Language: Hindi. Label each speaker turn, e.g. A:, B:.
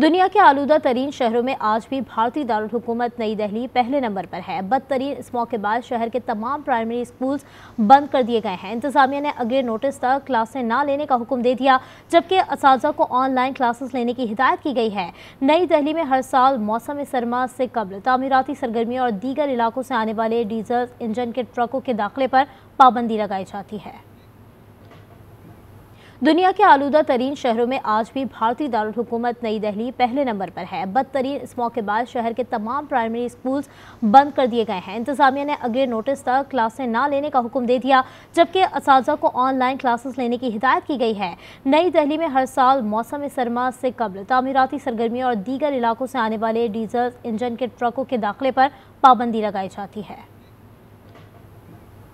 A: दुनिया के आलूदा तरीन शहरों में आज भी भारतीय दारकूमत नई दहली पहले नंबर पर है बदतरीन इस मौके बाद शहर के तमाम प्राइमरी स्कूल्स बंद कर दिए गए हैं इंतजामिया ने अगले नोटिस तक क्लासें ना लेने का हुक्म दे दिया जबकि इस को ऑनलाइन क्लासेस लेने की हिदायत की गई है नई दहली में हर साल मौसम सरमा से कबल तमीराती सरगर्मियों और दीगर इलाकों से आने वाले डीजल इंजन के ट्रकों के दाखिले पर पाबंदी लगाई जाती है दुनिया के आलूदा तरीन शहरों में आज भी भारतीय दारकूमत नई दिल्ली पहले नंबर पर है बदतरीन इस मौके बाद शहर के तमाम प्राइमरी स्कूल्स बंद कर दिए गए हैं इंतजामिया ने अगले नोटिस तक क्लासें ना लेने का हुक्म दे दिया जबकि इस को ऑनलाइन क्लासेस लेने की हिदायत की गई है नई दिल्ली में हर साल मौसम सरमा से कबल तमीराती सरगर्मियों और दीगर इलाकों से आने वाले डीजल इंजन के ट्रकों के दाखिले पर पाबंदी लगाई जाती है